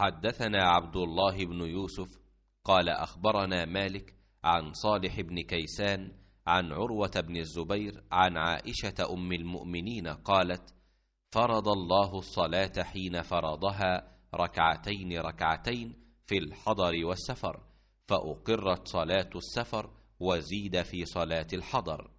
حدثنا عبد الله بن يوسف قال أخبرنا مالك عن صالح بن كيسان عن عروة بن الزبير عن عائشة أم المؤمنين قالت فرض الله الصلاة حين فرضها ركعتين ركعتين في الحضر والسفر فأقرت صلاة السفر وزيد في صلاة الحضر